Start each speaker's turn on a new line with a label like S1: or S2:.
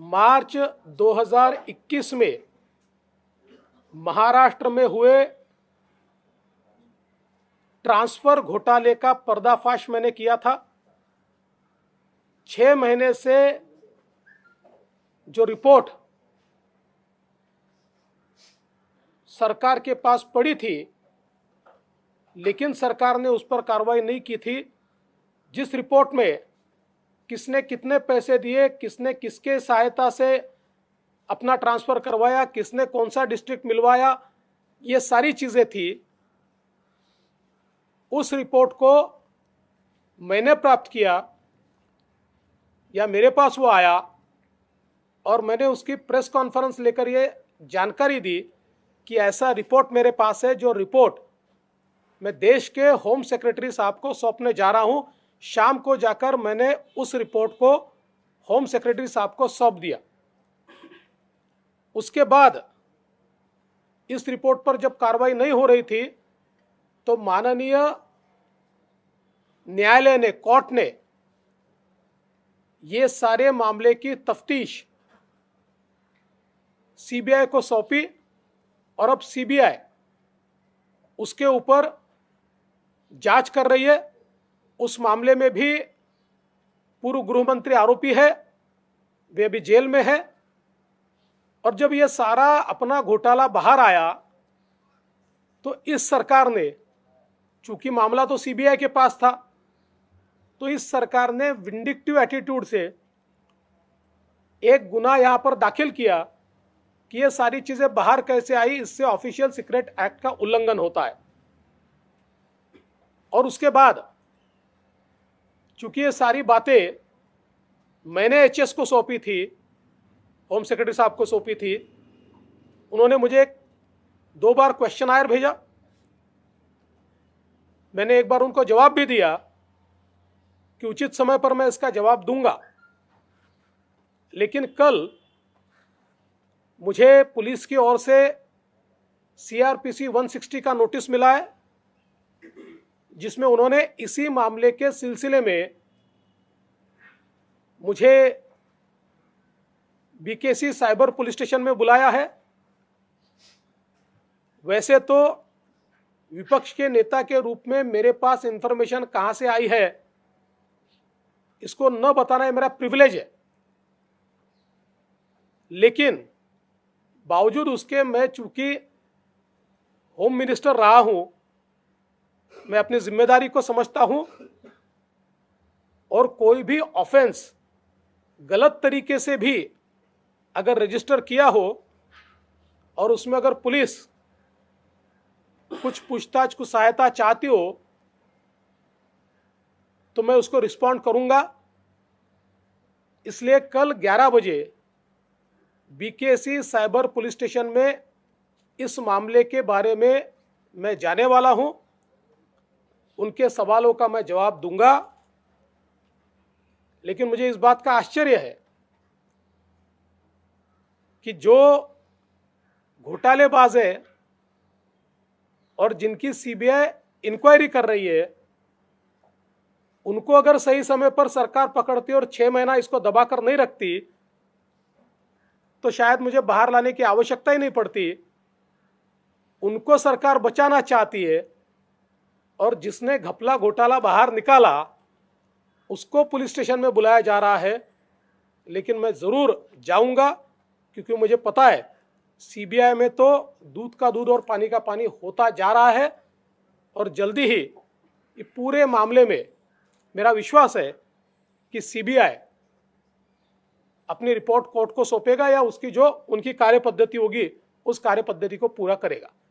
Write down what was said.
S1: मार्च 2021 में महाराष्ट्र में हुए ट्रांसफर घोटाले का पर्दाफाश मैंने किया था छह महीने से जो रिपोर्ट सरकार के पास पड़ी थी लेकिन सरकार ने उस पर कार्रवाई नहीं की थी जिस रिपोर्ट में किसने कितने पैसे दिए किसने किसके सहायता से अपना ट्रांसफ़र करवाया किसने कौन सा डिस्ट्रिक्ट मिलवाया ये सारी चीज़ें थी उस रिपोर्ट को मैंने प्राप्त किया या मेरे पास वो आया और मैंने उसकी प्रेस कॉन्फ्रेंस लेकर ये जानकारी दी कि ऐसा रिपोर्ट मेरे पास है जो रिपोर्ट मैं देश के होम सेक्रेटरी साहब को सौंपने जा रहा हूँ शाम को जाकर मैंने उस रिपोर्ट को होम सेक्रेटरी साहब को सौंप दिया उसके बाद इस रिपोर्ट पर जब कार्रवाई नहीं हो रही थी तो माननीय न्यायालय ने कोर्ट ने ये सारे मामले की तफ्तीश सीबीआई को सौंपी और अब सीबीआई उसके ऊपर जांच कर रही है उस मामले में भी पूर्व गृह मंत्री आरोपी है वे अभी जेल में है और जब यह सारा अपना घोटाला बाहर आया तो इस सरकार ने चूंकि मामला तो सीबीआई के पास था तो इस सरकार ने विंडिक्टिव एटीट्यूड से एक गुना यहां पर दाखिल किया कि ये सारी चीजें बाहर कैसे आई इससे ऑफिशियल सीक्रेट एक्ट का उल्लंघन होता है और उसके बाद चूंकि ये सारी बातें मैंने एच को सौंपी थी होम सेक्रेटरी साहब को सौंपी थी उन्होंने मुझे दो बार क्वेश्चन आयर भेजा मैंने एक बार उनको जवाब भी दिया कि उचित समय पर मैं इसका जवाब दूंगा लेकिन कल मुझे पुलिस की ओर से सीआरपीसी 160 का नोटिस मिला है जिसमें उन्होंने इसी मामले के सिलसिले में मुझे बीकेसी साइबर पुलिस स्टेशन में बुलाया है वैसे तो विपक्ष के नेता के रूप में मेरे पास इंफॉर्मेशन कहां से आई है इसको न बताना है मेरा प्रिविलेज है लेकिन बावजूद उसके मैं चूंकि होम मिनिस्टर रहा हूं मैं अपनी जिम्मेदारी को समझता हूं और कोई भी ऑफेंस गलत तरीके से भी अगर रजिस्टर किया हो और उसमें अगर पुलिस कुछ पूछताछ कुछ सहायता चाहती हो तो मैं उसको रिस्पॉन्ड करूंगा इसलिए कल 11 बजे बीकेसी साइबर पुलिस स्टेशन में इस मामले के बारे में मैं जाने वाला हूं उनके सवालों का मैं जवाब दूंगा लेकिन मुझे इस बात का आश्चर्य है कि जो घोटालेबाज है और जिनकी सीबीआई इंक्वायरी कर रही है उनको अगर सही समय पर सरकार पकड़ती और छह महीना इसको दबाकर नहीं रखती तो शायद मुझे बाहर लाने की आवश्यकता ही नहीं पड़ती उनको सरकार बचाना चाहती है और जिसने घपला घोटाला बाहर निकाला उसको पुलिस स्टेशन में बुलाया जा रहा है लेकिन मैं ज़रूर जाऊंगा क्योंकि मुझे पता है सीबीआई में तो दूध का दूध और पानी का पानी होता जा रहा है और जल्दी ही ये पूरे मामले में मेरा विश्वास है कि सीबीआई अपनी रिपोर्ट कोर्ट को सौंपेगा या उसकी जो उनकी कार्य पद्धति होगी उस कार्य पद्धति को पूरा करेगा